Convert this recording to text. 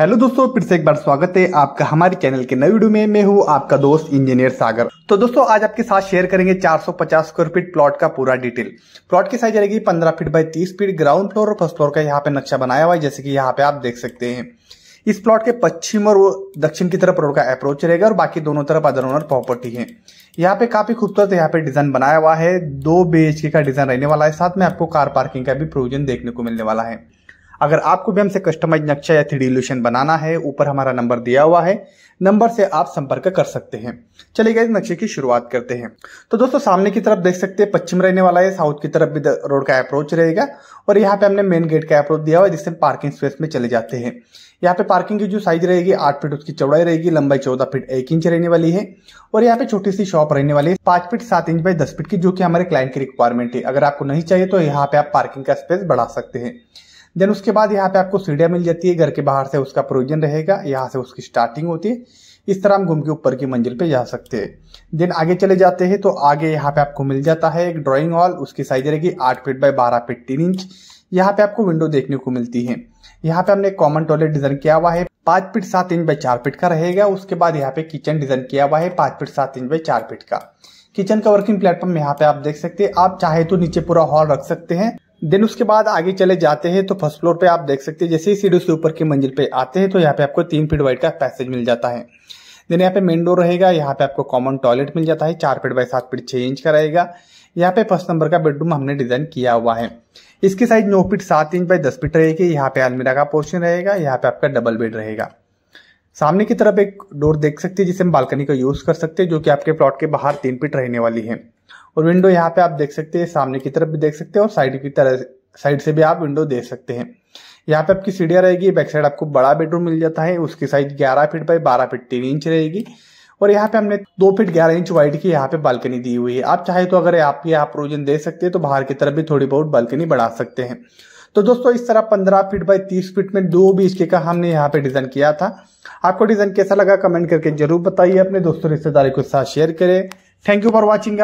hello दोस्तों फिर से एक बार स्वागत है आपका हमारे चैनल के नई वीडियो में मैं हूँ आपका दोस्त इंजीनियर सागर तो दोस्तों आज आपके साथ शेयर करेंगे 450 स्क्वायर फीट प्लॉट का पूरा डिटेल प्लॉट की साइज रहेगी 15 feet by 30 feet ground floor और फर्स्ट फ्लोर का यहाँ पे नक्शा बनाया हुआ है जैसे कि यहाँ पे आप देख सकते हैं इस प्लॉट के पश्चिम और दक्षिण की तरफ रोड का अप्रोच रहेगा और बाकी दोनों तरफ अदर ओनर प्रॉपर्टी है यहाँ पे काफी खूबसूरत यहाँ पे डिजाइन बनाया हुआ है दो बी का डिजाइन रहने वाला है साथ में आपको कार पार्किंग का भी प्रोविजन देखने को मिलने वाला है अगर आपको भी हमसे कस्टमाइज नक्शा या थ्री डी बनाना है ऊपर हमारा नंबर दिया हुआ है नंबर से आप संपर्क कर सकते हैं चलिए गए इस नक्शे की शुरुआत करते हैं तो दोस्तों सामने की तरफ देख सकते हैं पश्चिम रहने वाला है साउथ की तरफ भी रोड का अप्रोच रहेगा और यहाँ पे हमने मेन गेट का अप्रोच दिया हुआ है जिससे पार्किंग स्पेस में चले जाते हैं यहाँ पे पार्किंग की जो साइज रहेगी आठ फीट उसकी चौड़ाई रहेगी लंबाई चौदह फीट एक इंच रहने वाली है और यहाँ पे छोटी सी शॉप रहने वाली है पांच फीट सात इंच बाई दस फीट की जो कि हमारे क्लाइंट की रिक्वायरमेंट है अगर आपको नहीं चाहिए तो यहाँ पे आप पार्किंग का स्पेस बढ़ा सकते हैं देन उसके बाद यहाँ पे आपको सीढ़ियाँ मिल जाती है घर के बाहर से उसका प्रोविजन रहेगा यहाँ से उसकी स्टार्टिंग होती है इस तरह हम घूम के ऊपर की मंजिल पे जा सकते हैं देन आगे चले जाते हैं तो आगे यहाँ पे आपको मिल जाता है एक ड्राइंग हॉल उसकी साइज रहेगी आठ फीट बाय बारह फीट तीन इंच यहाँ पे आपको विंडो देखने को मिलती है यहाँ पे हमने कॉमन टॉयलेट डिजाइन किया हुआ है पांच फीट सात इंच बाय चार फीट का रहेगा उसके बाद यहाँ पे किचन डिजाइन किया हुआ है पांच फीट सात इंच बाय चार फीट का किचन का वर्किंग प्लेटफॉर्म यहाँ पे आप देख सकते हैं आप चाहे तो नीचे पूरा हॉल रख सकते हैं देन उसके बाद आगे चले जाते हैं तो फर्स्ट फ्लोर पे आप देख सकते हैं जैसे ही सीढ़ी से ऊपर की मंजिल पे आते हैं तो यहाँ पे आपको तीन फीट वाइड का पैसेज मिल जाता है देन यहाँ पे मेन डोर रहेगा यहाँ पे आपको कॉमन टॉयलेट मिल जाता है चार फीट बाई सात फीट छः इंच का रहेगा यहाँ पे फर्स्ट नंबर का बेडरूम हमने डिजाइन किया हुआ है इसकी साइज नौ फीट सात इंच बाई दस फीट रहेगी यहाँ पे अलमीरा का पोर्शन रहेगा यहाँ पे आपका डबल बेड रहेगा सामने की तरफ एक डोर देख सकते हैं जिसे हम बालकनी का यूज कर सकते हैं जो कि आपके प्लॉट के बाहर तीन फीट रहने वाली है और विंडो यहाँ पे आप देख सकते हैं सामने की तरफ भी देख सकते हैं और साइड की तरह साइड से भी आप विंडो देख सकते हैं यहाँ पे आपकी सीढ़ियाँ रहेगी बैक साइड आपको बड़ा बेडरूम मिल जाता है उसकी साइज ग्यारह फीट बाई बारह फीट तीन इंच रहेगी और यहाँ पे हमने दो फीट ग्यारह इंच वाइड की यहाँ पे बालकनी दी हुई है आप चाहे तो अगर आप आप प्रोजन दे सकते हैं तो बाहर की तरफ भी थोड़ी बहुत बालकनी बढ़ा सकते हैं तो दोस्तों इस तरह 15 फीट बाय 30 फीट में दो बीच के का हमने यहाँ पे डिजाइन किया था आपको डिजाइन कैसा लगा कमेंट करके जरूर बताइए अपने दोस्तों रिश्तेदारी के साथ शेयर करें थैंक यू फॉर वॉचिंग